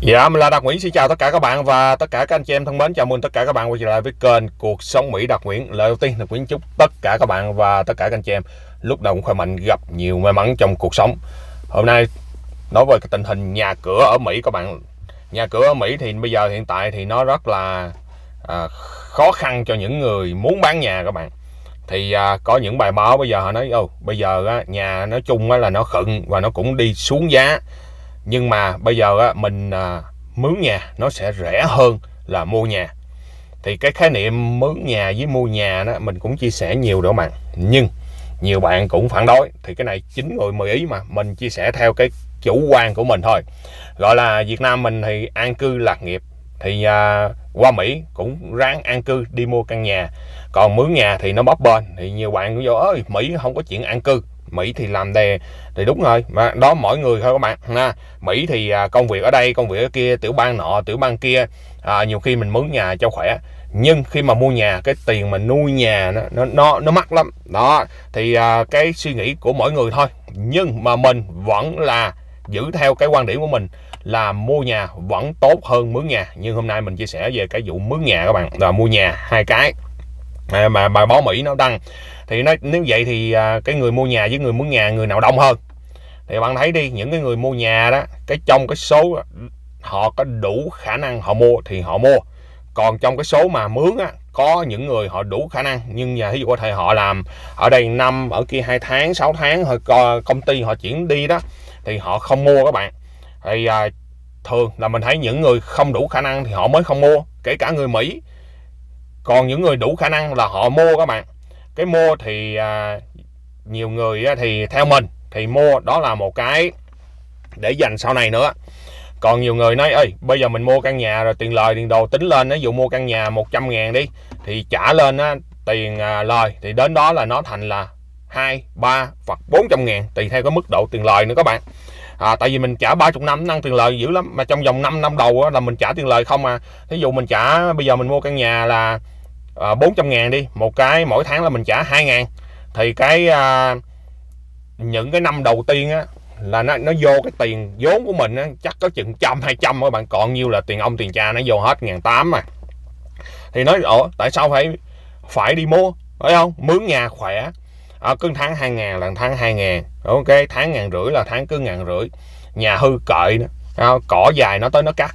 Dạ, mình là Đạt Nguyễn, xin chào tất cả các bạn và tất cả các anh chị em thân mến. Chào mừng tất cả các bạn quay trở lại với kênh Cuộc Sống Mỹ Đạt Nguyễn. Lời đầu tiên, Đạt Nguyễn chúc tất cả các bạn và tất cả các anh chị em lúc nào cũng khỏe mạnh, gặp nhiều may mắn trong cuộc sống. Hôm nay nói về cái tình hình nhà cửa ở Mỹ các bạn. Nhà cửa ở Mỹ thì bây giờ hiện tại thì nó rất là à, khó khăn cho những người muốn bán nhà các bạn. Thì à, có những bài báo bây giờ họ nói, ô, bây giờ á, nhà nói chung á, là nó khựng và nó cũng đi xuống giá nhưng mà bây giờ mình à, mướn nhà nó sẽ rẻ hơn là mua nhà thì cái khái niệm mướn nhà với mua nhà đó mình cũng chia sẻ nhiều đó bạn nhưng nhiều bạn cũng phản đối thì cái này chính người mười ý mà mình chia sẻ theo cái chủ quan của mình thôi gọi là Việt Nam mình thì an cư lạc nghiệp thì à, qua Mỹ cũng ráng an cư đi mua căn nhà còn mướn nhà thì nó bóp bên thì nhiều bạn cũng vô ơi Mỹ không có chuyện an cư Mỹ thì làm đề thì đúng rồi mà đó mỗi người thôi các bạn ha Mỹ thì à, công việc ở đây công việc ở kia tiểu bang nọ tiểu bang kia à, nhiều khi mình mướn nhà cho khỏe nhưng khi mà mua nhà cái tiền mà nuôi nhà nó nó nó, nó mắc lắm đó thì à, cái suy nghĩ của mỗi người thôi nhưng mà mình vẫn là giữ theo cái quan điểm của mình là mua nhà vẫn tốt hơn mướn nhà nhưng hôm nay mình chia sẻ về cái vụ mướn nhà các bạn là mua nhà hai cái mà, mà báo Mỹ nó tăng thì nó nếu vậy thì à, cái người mua nhà với người muốn nhà người nào đông hơn thì bạn thấy đi những cái người mua nhà đó cái trong cái số họ có đủ khả năng họ mua thì họ mua còn trong cái số mà mướn á có những người họ đủ khả năng nhưng nhà ví dụ có thể họ làm ở đây năm ở kia hai tháng 6 tháng họ công ty họ chuyển đi đó thì họ không mua các bạn thì à, thường là mình thấy những người không đủ khả năng thì họ mới không mua kể cả người Mỹ còn những người đủ khả năng là họ mua các bạn cái mua thì à, nhiều người thì theo mình thì mua đó là một cái để dành sau này nữa còn nhiều người nói ơi bây giờ mình mua căn nhà rồi tiền lời tiền đồ tính lên ví dụ mua căn nhà 100 ngàn đi thì trả lên á, tiền à, lời thì đến đó là nó thành là hai ba hoặc 400 ngàn tùy theo cái mức độ tiền lời nữa các bạn à, tại vì mình trả 30 năm nó ăn tiền lời dữ lắm mà trong vòng 5 năm đầu là mình trả tiền lời không à thí dụ mình trả bây giờ mình mua căn nhà là à, 400 ngàn đi một cái mỗi tháng là mình trả 2 ngàn thì cái à, những cái năm đầu tiên á, là nó nó vô cái tiền vốn của mình á, chắc có chừng trăm hai trăm các bạn còn nhiêu là tiền ông tiền cha nó vô hết ngàn tám mà thì nói ở tại sao phải phải đi mua phải không mướn nhà khỏe ở ờ, cứ tháng 2 ngàn là tháng 2 ngàn ok tháng ngàn rưỡi là tháng cứ ngàn rưỡi nhà hư cậy, nó ờ, cỏ dài nó tới nó cắt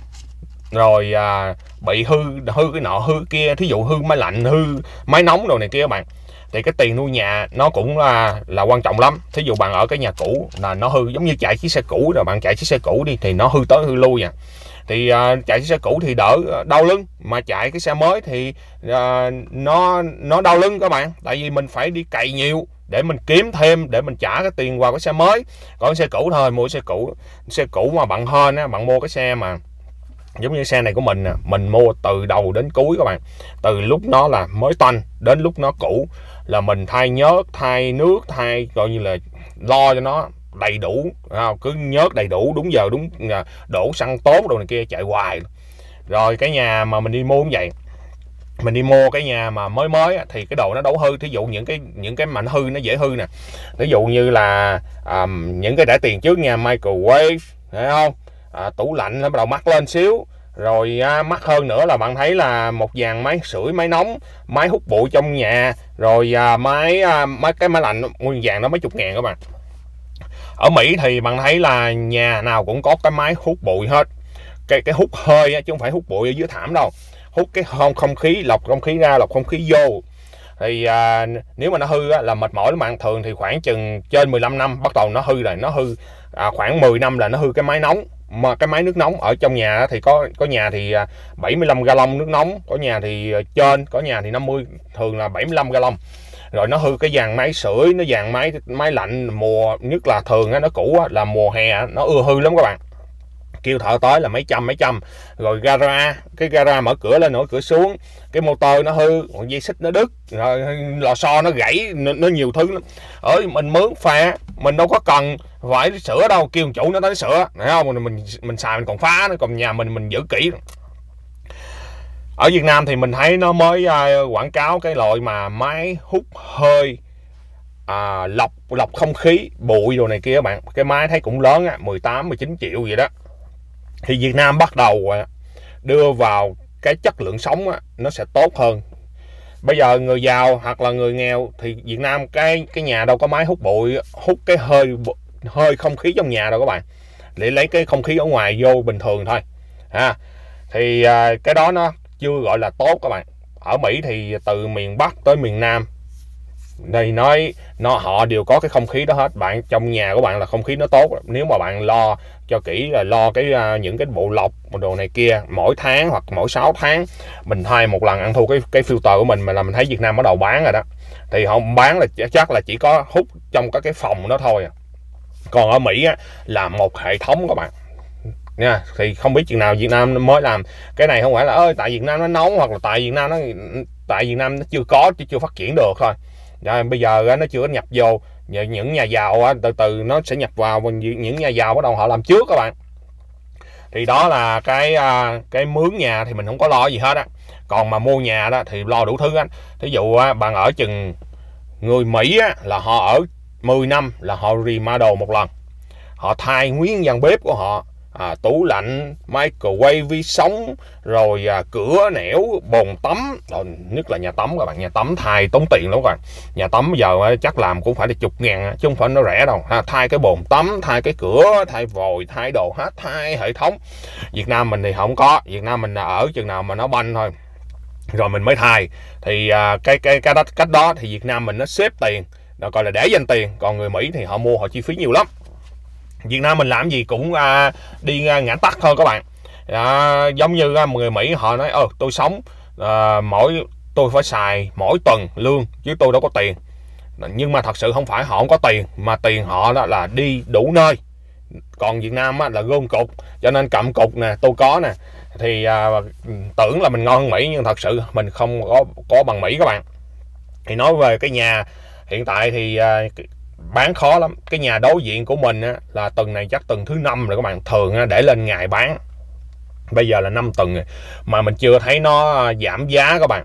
rồi à, bị hư hư cái nọ hư kia thí dụ hư máy lạnh hư máy nóng đồ này kia các bạn thì cái tiền nuôi nhà nó cũng là là quan trọng lắm thí dụ bạn ở cái nhà cũ là nó hư giống như chạy chiếc xe cũ rồi bạn chạy chiếc xe cũ đi thì nó hư tới hư lui à thì à, chạy chiếc xe cũ thì đỡ à, đau lưng mà chạy cái xe mới thì à, nó nó đau lưng các bạn tại vì mình phải đi cày nhiều để mình kiếm thêm để mình trả cái tiền qua cái xe mới còn xe cũ thôi mua xe cũ xe cũ mà bạn hơn á bạn mua cái xe mà giống như xe này của mình nè mình mua từ đầu đến cuối các bạn từ lúc nó là mới toanh đến lúc nó cũ là mình thay nhớt thay nước thay coi như là lo cho nó đầy đủ cứ nhớt đầy đủ đúng giờ đúng à, đổ xăng tốt đồ này kia chạy hoài rồi cái nhà mà mình đi mua cũng vậy mình đi mua cái nhà mà mới mới thì cái đồ nó đấu hư thí dụ những cái những cái mạnh hư nó dễ hư nè ví dụ như là um, những cái đã tiền trước nhà microwave thấy không à, tủ lạnh nó bắt đầu mắc lên xíu rồi à, mắc hơn nữa là bạn thấy là một dàn máy sưởi máy nóng máy hút bụi trong nhà rồi à, máy à, máy cái máy lạnh nguyên dàn nó mấy chục ngàn các bạn ở Mỹ thì bạn thấy là nhà nào cũng có cái máy hút bụi hết cái cái hút hơi chứ không phải hút bụi ở dưới thảm đâu hút cái không không khí lọc không khí ra lọc không khí vô thì à, nếu mà nó hư á, là mệt mỏi lắm bạn thường thì khoảng chừng trên 15 năm bắt đầu nó hư rồi nó hư à, khoảng 10 năm là nó hư cái máy nóng mà cái máy nước nóng ở trong nhà thì có có nhà thì 75 à, gallon nước nóng có nhà thì à, trên có nhà thì 50 thường là 75 gallon rồi nó hư cái dàn máy sưởi nó dàn máy máy lạnh mùa nhất là thường á, nó cũ á, là mùa hè nó ưa hư lắm các bạn kêu thợ tới là mấy trăm mấy trăm rồi gara cái gara mở cửa lên nữa cửa xuống cái motor nó hư còn dây xích nó đứt rồi lò xo nó gãy nó, nó nhiều thứ lắm ở mình mướn phè mình đâu có cần phải sửa đâu kêu chủ nó tới sửa thấy không mình mình mình xài mình còn phá nó còn nhà mình mình giữ kỹ ở Việt Nam thì mình thấy nó mới à, quảng cáo cái loại mà máy hút hơi à, lọc lọc không khí bụi đồ này kia các bạn cái máy thấy cũng lớn á 18 19 triệu vậy đó thì Việt Nam bắt đầu đưa vào cái chất lượng sống á, nó sẽ tốt hơn bây giờ người giàu hoặc là người nghèo thì Việt Nam cái cái nhà đâu có máy hút bụi hút cái hơi hơi không khí trong nhà đâu các bạn để lấy cái không khí ở ngoài vô bình thường thôi ha thì à, cái đó nó chưa gọi là tốt các bạn ở Mỹ thì từ miền Bắc tới miền Nam thì nói nó họ đều có cái không khí đó hết bạn trong nhà của bạn là không khí nó tốt nếu mà bạn lo cho kỹ là lo cái à, những cái bộ lọc một đồ này kia mỗi tháng hoặc mỗi 6 tháng mình thay một lần ăn thua cái cái filter của mình mà là mình thấy Việt Nam bắt đầu bán rồi đó thì họ bán là chắc là chỉ có hút trong các cái phòng đó thôi à. còn ở Mỹ á, là một hệ thống các bạn nha thì không biết chừng nào Việt Nam mới làm cái này không phải là ơi tại Việt Nam nó nóng hoặc là tại Việt Nam nó tại Việt Nam nó chưa có chứ chưa phát triển được thôi đó, dạ, bây giờ nó chưa nhập vô dạ, những nhà giàu từ từ nó sẽ nhập vào những nhà giàu bắt đầu họ làm trước các bạn thì đó là cái à, cái mướn nhà thì mình không có lo gì hết á còn mà mua nhà đó thì lo đủ thứ á thí dụ bạn ở chừng người mỹ á, là họ ở 10 năm là họ remodel một lần họ thay nguyên dàn bếp của họ à, tủ lạnh microwave vi sóng rồi à, cửa nẻo bồn tắm rồi ờ, nhất là nhà tắm các bạn nhà tắm thay tốn tiền lắm các bạn nhà tắm bây giờ à, chắc làm cũng phải là chục ngàn chứ không phải nó rẻ đâu ha, thay cái bồn tắm thay cái cửa thay vòi thay đồ hết thay hệ thống việt nam mình thì không có việt nam mình là ở chừng nào mà nó banh thôi rồi mình mới thay thì à, cái cái cái cách đó thì việt nam mình nó xếp tiền đó gọi là để dành tiền còn người mỹ thì họ mua họ chi phí nhiều lắm Việt Nam mình làm gì cũng à, đi à, ngã tắt thôi các bạn à, giống như à, người Mỹ họ nói ờ tôi sống à, mỗi tôi phải xài mỗi tuần lương chứ tôi đâu có tiền nhưng mà thật sự không phải họ không có tiền mà tiền họ đó là đi đủ nơi còn Việt Nam á, là gom cục cho nên cầm cục nè tôi có nè thì à, tưởng là mình ngon hơn Mỹ nhưng thật sự mình không có có bằng Mỹ các bạn thì nói về cái nhà hiện tại thì à, bán khó lắm cái nhà đối diện của mình á, là tuần này chắc tuần thứ năm rồi các bạn thường á, để lên ngày bán bây giờ là năm tuần rồi mà mình chưa thấy nó à, giảm giá các bạn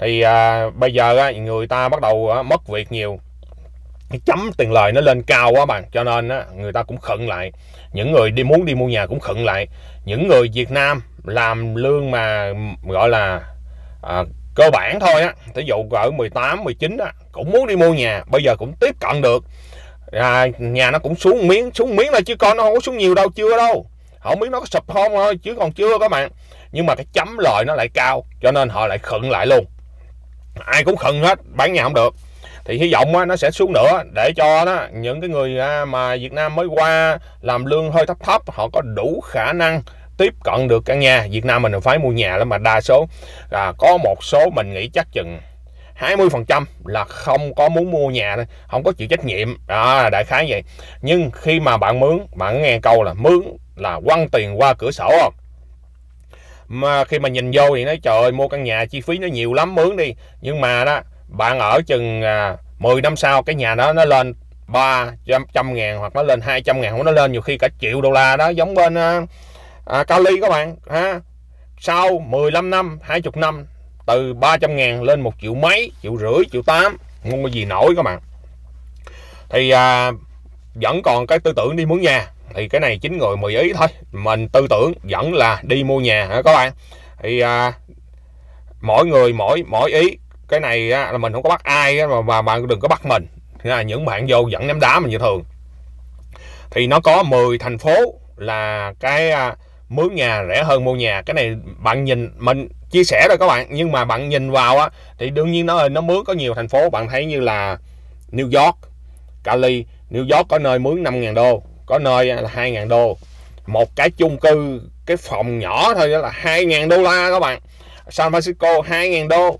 thì à, bây giờ á, người ta bắt đầu á, mất việc nhiều cái chấm tiền lời nó lên cao quá bạn cho nên á, người ta cũng khẩn lại những người đi muốn đi mua nhà cũng khẩn lại những người Việt Nam làm lương mà gọi là à, cơ bản thôi á thí dụ ở 18 19 á cũng muốn đi mua nhà bây giờ cũng tiếp cận được à, nhà nó cũng xuống miếng xuống miếng thôi chứ con nó không có xuống nhiều đâu chưa đâu không biết nó có sụp không thôi chứ còn chưa các bạn nhưng mà cái chấm lời nó lại cao cho nên họ lại khựng lại luôn ai cũng khựng hết bán nhà không được thì hy vọng nó sẽ xuống nữa để cho đó những cái người à, mà Việt Nam mới qua làm lương hơi thấp thấp họ có đủ khả năng tiếp cận được căn nhà Việt Nam mình phải mua nhà lắm mà đa số là có một số mình nghĩ chắc chừng 20% là không có muốn mua nhà thôi, không có chịu trách nhiệm. Đó là đại khái vậy. Nhưng khi mà bạn mướn, bạn nghe câu là mướn là quăng tiền qua cửa sổ không? Mà khi mà nhìn vô thì nói trời ơi, mua căn nhà chi phí nó nhiều lắm mướn đi. Nhưng mà đó, bạn ở chừng 10 à, năm sau cái nhà đó nó lên 300 ngàn hoặc nó lên 200 ngàn, hoặc nó lên nhiều khi cả triệu đô la đó giống bên à, à, Kali các bạn ha sau 15 năm 20 năm từ 300 ngàn lên một triệu mấy triệu rưỡi triệu tám mua gì nổi các bạn thì à, vẫn còn cái tư tưởng đi mướn nhà thì cái này chính người mười ý thôi mình tư tưởng vẫn là đi mua nhà hả các bạn thì à, mỗi người mỗi mỗi ý cái này á, là mình không có bắt ai á, mà, mà bạn đừng có bắt mình là những bạn vô dẫn ném đá mình như thường thì nó có 10 thành phố là cái à, mướn nhà rẻ hơn mua nhà cái này bạn nhìn mình chia sẻ rồi các bạn nhưng mà bạn nhìn vào á thì đương nhiên nó nó mướn có nhiều thành phố bạn thấy như là New York Cali New York có nơi mướn 5.000 đô có nơi là 2.000 đô một cái chung cư cái phòng nhỏ thôi đó là 2.000 đô la các bạn San Francisco 2.000 đô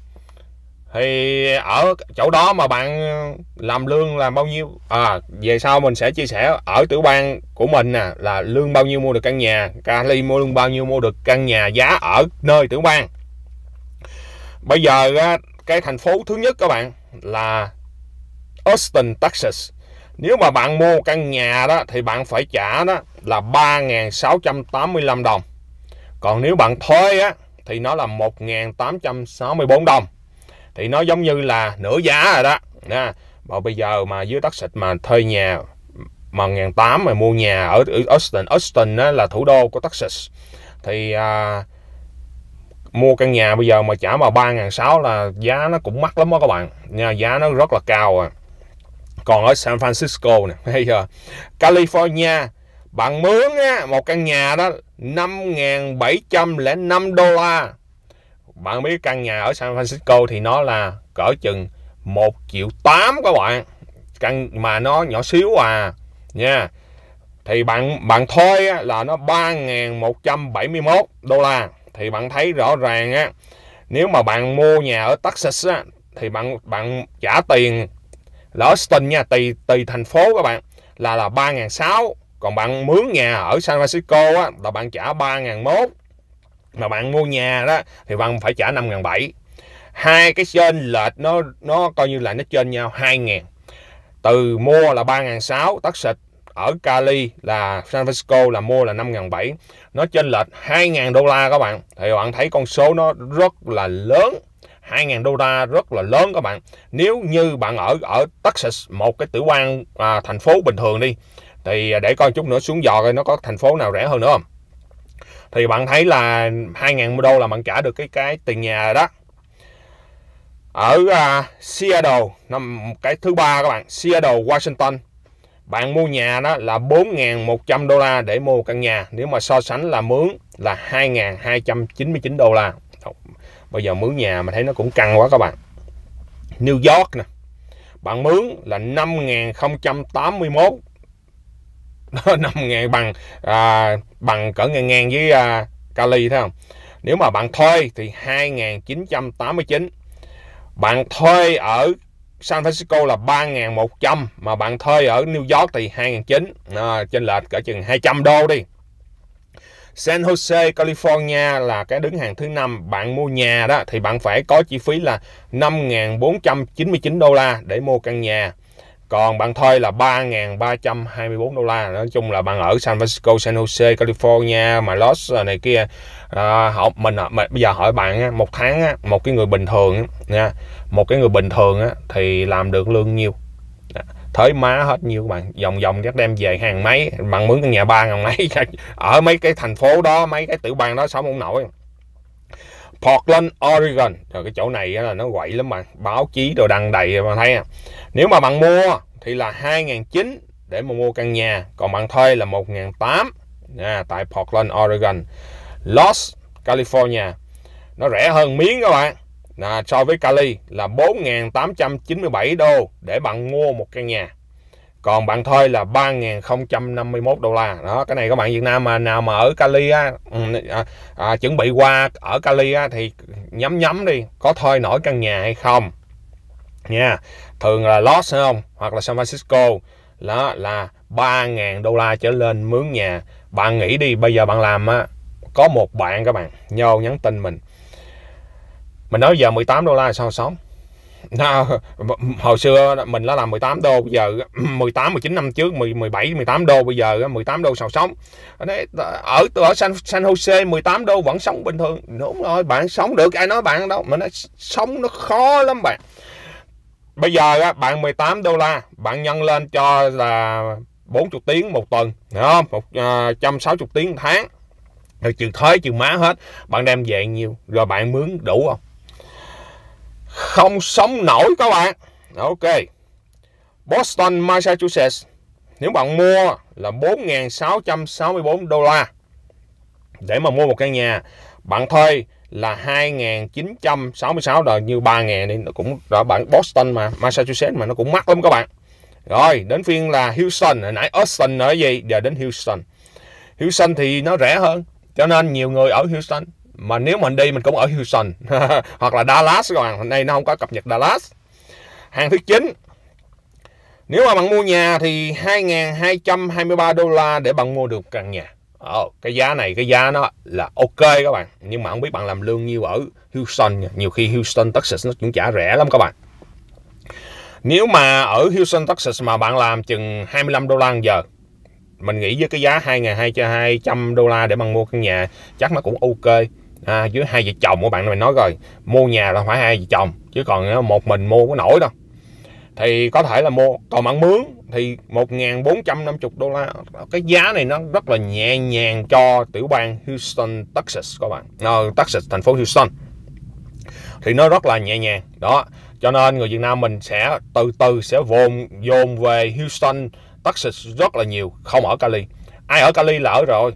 thì ở chỗ đó mà bạn làm lương là bao nhiêu à về sau mình sẽ chia sẻ ở tiểu bang của mình nè là lương bao nhiêu mua được căn nhà Cali mua lương bao nhiêu mua được căn nhà giá ở nơi tiểu bang bây giờ cái thành phố thứ nhất các bạn là Austin Texas nếu mà bạn mua căn nhà đó thì bạn phải trả đó là 3.685 đồng còn nếu bạn thuê á thì nó là 1.864 đồng thì nó giống như là nửa giá rồi đó nè mà bây giờ mà dưới đất xịt mà thuê nhà mà ngàn tám mà mua nhà ở, Austin Austin đó là thủ đô của Texas thì à, mua căn nhà bây giờ mà trả vào ba ngàn sáu là giá nó cũng mắc lắm đó các bạn nha giá nó rất là cao à còn ở San Francisco nè bây giờ California bằng mướn á, một căn nhà đó 5.705 đô la bạn biết căn nhà ở San Francisco thì nó là cỡ chừng 1 triệu 8 các bạn căn mà nó nhỏ xíu à nha thì bạn bạn thôi là nó 3.171 đô la thì bạn thấy rõ ràng á nếu mà bạn mua nhà ở Texas á, thì bạn bạn trả tiền là Austin nha tùy tùy thành phố các bạn là là 3.600 còn bạn mướn nhà ở San Francisco á, là bạn trả 3 một mà bạn mua nhà đó thì bạn phải trả năm ngàn bảy hai cái trên lệch nó nó coi như là nó trên nhau hai ngàn từ mua là ba ngàn sáu tắt xịt ở Cali là San Francisco là mua là năm ngàn bảy nó trên lệch hai ngàn đô la các bạn thì bạn thấy con số nó rất là lớn 2.000 đô la rất là lớn các bạn nếu như bạn ở ở Texas một cái tử quan à, thành phố bình thường đi thì để coi chút nữa xuống dò coi nó có thành phố nào rẻ hơn nữa không thì bạn thấy là 2.000 đô là bạn trả được cái cái tiền nhà đó ở uh, Seattle năm cái thứ ba các bạn Seattle Washington bạn mua nhà đó là 4.100 đô la để mua căn nhà nếu mà so sánh là mướn là 2.299 đô la bây giờ mướn nhà mà thấy nó cũng căng quá các bạn New York nè bạn mướn là 5.081 5.000 bằng à, bằng cỡ ngang ngang với à, kali thấy không nếu mà bạn thuê thì 2.989 bạn thuê ở San Francisco là 3.100 mà bạn thuê ở New York thì 2.900 à, trên lệch cỡ chừng 200 đô đi San Jose, California là cái đứng hàng thứ năm. Bạn mua nhà đó thì bạn phải có chi phí là 5.499 đô la để mua căn nhà còn bạn thuê là 3.324 đô la nói chung là bạn ở San Francisco San Jose California mà Los này kia à, họ mình, à, mình bây giờ hỏi bạn một tháng một cái người bình thường nha một cái người bình thường thì làm được lương nhiêu dạ, thới má hết nhiêu các bạn vòng vòng chắc đem về hàng mấy bạn mướn căn nhà ba ngàn mấy ở mấy cái thành phố đó mấy cái tiểu bang đó sống không nổi Portland, Oregon. Rồi cái chỗ này là nó quậy lắm mà báo chí đồ đăng đầy mà thấy à. Nếu mà bạn mua thì là 2.900 để mà mua căn nhà, còn bạn thuê là 1.800 à, tại Portland, Oregon. Los California nó rẻ hơn miếng các bạn. À, so với Cali là 4.897 đô để bạn mua một căn nhà còn bạn thôi là 3.051 đô la đó cái này các bạn Việt Nam mà nào mà ở Cali á, ừ, à, à, chuẩn bị qua ở Cali á, thì nhắm nhắm đi có thôi nổi căn nhà hay không nha yeah. thường là Los không hoặc là San Francisco đó là 3.000 đô la trở lên mướn nhà bạn nghĩ đi bây giờ bạn làm á có một bạn các bạn nhau nhắn tin mình mình nói giờ 18 đô la sao sống hồi xưa mình nó làm 18 đô bây giờ 18 19 năm trước 17 18 đô bây giờ 18 đô sao sống. Ở ở San San Jose 18 đô vẫn sống bình thường. Đúng rồi, bạn sống được ai nói bạn đâu mà nó sống nó khó lắm bạn. Bây giờ bạn 18 đô la, bạn nhân lên cho là 40 tiếng một tuần, hiểu không? 160 à, tiếng một tháng. Rồi trừ thuế trừ má hết, bạn đem về nhiều rồi bạn mướn đủ không? không sống nổi các bạn ok Boston Massachusetts nếu bạn mua là 4.664 đô la để mà mua một căn nhà bạn thuê là 2.966 đợt như 3.000 đi nó cũng đó bạn Boston mà Massachusetts mà nó cũng mắc lắm các bạn rồi đến phiên là Houston nãy Austin ở gì giờ đến Houston Houston thì nó rẻ hơn cho nên nhiều người ở Houston mà nếu mình đi mình cũng ở Houston hoặc là Dallas rồi hôm nay nó không có cập nhật Dallas hàng thứ chín nếu mà bạn mua nhà thì 2.223 đô la để bạn mua được căn nhà Ồ, ờ, cái giá này cái giá nó là ok các bạn nhưng mà không biết bạn làm lương nhiêu ở Houston nhiều khi Houston Texas nó cũng trả rẻ lắm các bạn nếu mà ở Houston Texas mà bạn làm chừng 25 đô la giờ mình nghĩ với cái giá 2.200 đô la để bạn mua căn nhà chắc nó cũng ok à, với hai vợ chồng của bạn mình nói rồi mua nhà là phải hai vợ chồng chứ còn ờ, một mình mua có nổi đâu thì có thể là mua còn bạn mướn thì 1.450 đô la cái giá này nó rất là nhẹ nhàng cho tiểu bang Houston Texas các bạn no, ờ, Texas thành phố Houston thì nó rất là nhẹ nhàng đó cho nên người Việt Nam mình sẽ từ từ sẽ vồn dồn về Houston Texas rất là nhiều không ở Cali ai ở Cali là ở rồi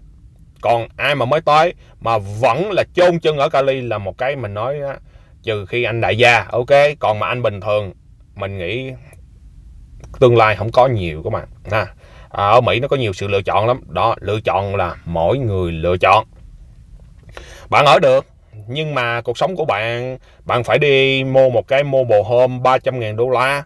còn ai mà mới tới mà vẫn là chôn chân ở Cali là một cái mình nói đó, trừ khi anh đại gia ok còn mà anh bình thường mình nghĩ tương lai không có nhiều các bạn ha à, ở Mỹ nó có nhiều sự lựa chọn lắm đó lựa chọn là mỗi người lựa chọn bạn ở được nhưng mà cuộc sống của bạn bạn phải đi mua một cái mobile home 300.000 đô la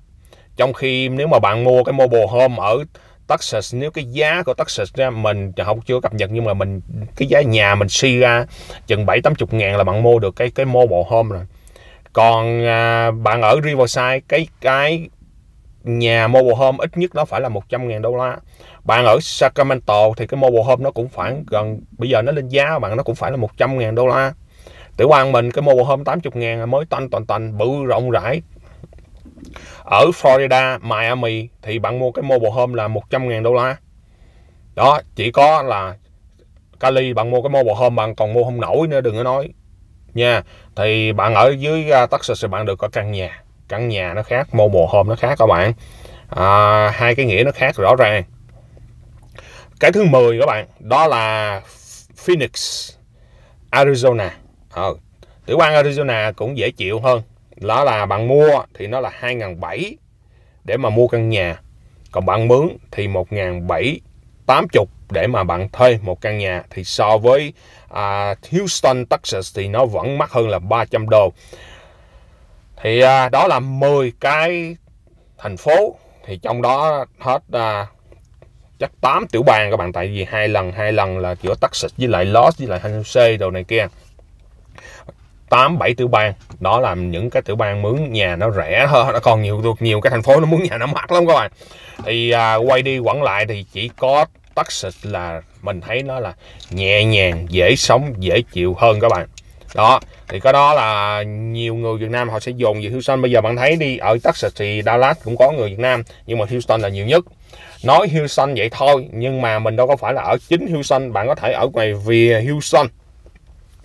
trong khi nếu mà bạn mua cái mobile home ở Texas nếu cái giá của Texas ra mình không chưa cập nhật nhưng mà mình cái giá nhà mình suy ra chừng bảy tám chục ngàn là bạn mua được cái cái bộ home rồi còn à, bạn ở Riverside cái cái nhà mobile home ít nhất nó phải là 100 ngàn đô la bạn ở Sacramento thì cái mobile home nó cũng khoảng gần bây giờ nó lên giá bạn nó cũng phải là 100 ngàn đô la tiểu quan mình cái mobile home 80 ngàn mới toanh toàn toàn bự rộng rãi ở Florida Miami thì bạn mua cái mobile home là 100.000 đô la đó chỉ có là Cali bạn mua cái mobile home bạn còn mua không nổi nữa đừng có nói nha thì bạn ở dưới à, Texas thì bạn được có căn nhà căn nhà nó khác mobile home nó khác các bạn à, hai cái nghĩa nó khác rõ ràng cái thứ 10 các bạn đó là Phoenix Arizona ờ, tiểu bang Arizona cũng dễ chịu hơn đó là bạn mua thì nó là 2.700 để mà mua căn nhà còn bạn mướn thì 1.780 để mà bạn thuê một căn nhà thì so với à, Houston, Texas thì nó vẫn mắc hơn là 300 đô thì à, đó là 10 cái thành phố thì trong đó hết à, chắc 8 tiểu bang các bạn tại vì hai lần hai lần là giữa Texas với lại Los với lại San Jose đồ này kia tám bảy tiểu bang đó là những cái tiểu bang mướn nhà nó rẻ hơn nó còn nhiều được nhiều cái thành phố nó mướn nhà nó mắc lắm các bạn thì à, quay đi quẩn lại thì chỉ có Texas là mình thấy nó là nhẹ nhàng dễ sống dễ chịu hơn các bạn đó thì cái đó là nhiều người Việt Nam họ sẽ dồn về Houston bây giờ bạn thấy đi ở Texas thì Dallas cũng có người Việt Nam nhưng mà Houston là nhiều nhất nói Houston vậy thôi nhưng mà mình đâu có phải là ở chính Houston bạn có thể ở ngoài về Houston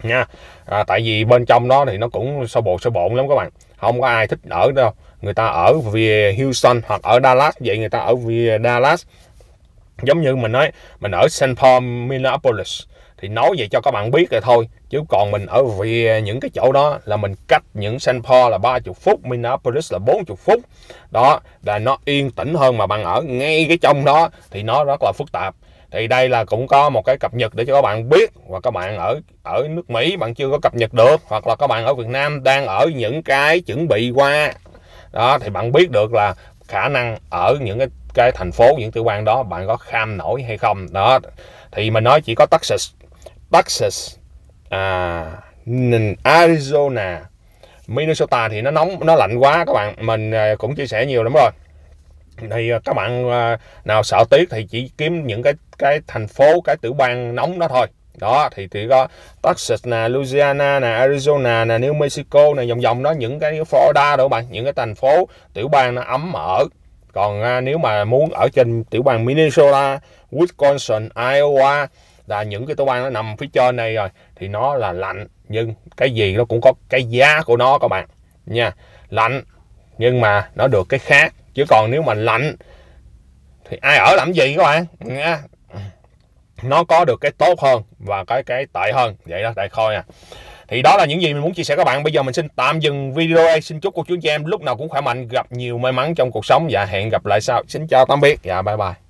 nha à, tại vì bên trong đó thì nó cũng sâu bột sâu bộn lắm các bạn không có ai thích ở đâu người ta ở về Houston hoặc ở Dallas vậy người ta ở về Dallas giống như mình nói mình ở St. Paul Minneapolis thì nói vậy cho các bạn biết rồi thôi chứ còn mình ở về những cái chỗ đó là mình cách những St. Paul là 30 phút Minneapolis là 40 phút đó là nó yên tĩnh hơn mà bạn ở ngay cái trong đó thì nó rất là phức tạp thì đây là cũng có một cái cập nhật để cho các bạn biết và các bạn ở ở nước Mỹ bạn chưa có cập nhật được hoặc là các bạn ở Việt Nam đang ở những cái chuẩn bị qua đó thì bạn biết được là khả năng ở những cái cái thành phố những cơ quan đó bạn có kham nổi hay không đó thì mình nói chỉ có Texas Texas à, Arizona Minnesota thì nó nóng nó lạnh quá các bạn mình à, cũng chia sẻ nhiều lắm rồi thì à, các bạn à, nào sợ tuyết thì chỉ kiếm những cái cái thành phố cái tiểu bang nóng đó thôi đó thì thì có Texas nè Louisiana nè Arizona nè New Mexico nè vòng vòng đó những cái Florida đó bạn những cái thành phố tiểu bang nó ấm ở còn à, nếu mà muốn ở trên tiểu bang Minnesota Wisconsin Iowa là những cái tiểu bang nó nằm phía trên này rồi thì nó là lạnh nhưng cái gì nó cũng có cái giá của nó các bạn nha lạnh nhưng mà nó được cái khác chứ còn nếu mà lạnh thì ai ở làm gì các bạn nha nó có được cái tốt hơn và cái cái tệ hơn vậy đó đại khôi à thì đó là những gì mình muốn chia sẻ các bạn bây giờ mình xin tạm dừng video đây xin chúc cô chú anh chị em lúc nào cũng khỏe mạnh gặp nhiều may mắn trong cuộc sống và hẹn gặp lại sau xin chào tạm biệt và bye bye